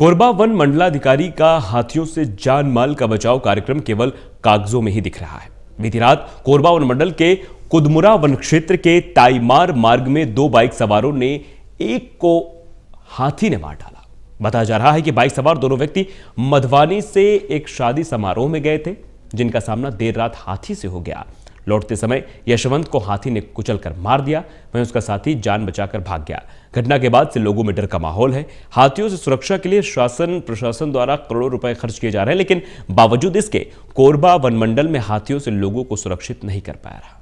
Korba one मंडलाधिकारी का हाथियों से जान माल का बचाव कार्यक्रम केवल कागजों में ही दिख रहा है बीती रात कोरबा वन मंडल के कुदमुरा वन क्षेत्र के ताईमार मार्ग में दो बाइक सवारों ने एक को हाथी ने मार डाला बताया जा रहा है कि बाइक सवार दोनों व्यक्ति मधवानी से एक शादी समारोह में गए थे जिनका सामना देर रात हाथी से हो गया लौटते समय यशवंत को हाथी ने कुचल कर मार दिया वहीं उसका साथी जान बचाकर भाग गया घटना के बाद से लोगों में डर का माहौल है हाथियों से सुरक्षा के लिए शासन प्रशासन द्वारा करोड़ों रुपए खर्च किए जा रहे हैं लेकिन बावजूद इसके कोरबा वनमंडल में हाथियों से लोगों को सुरक्षित नहीं कर पाया रहा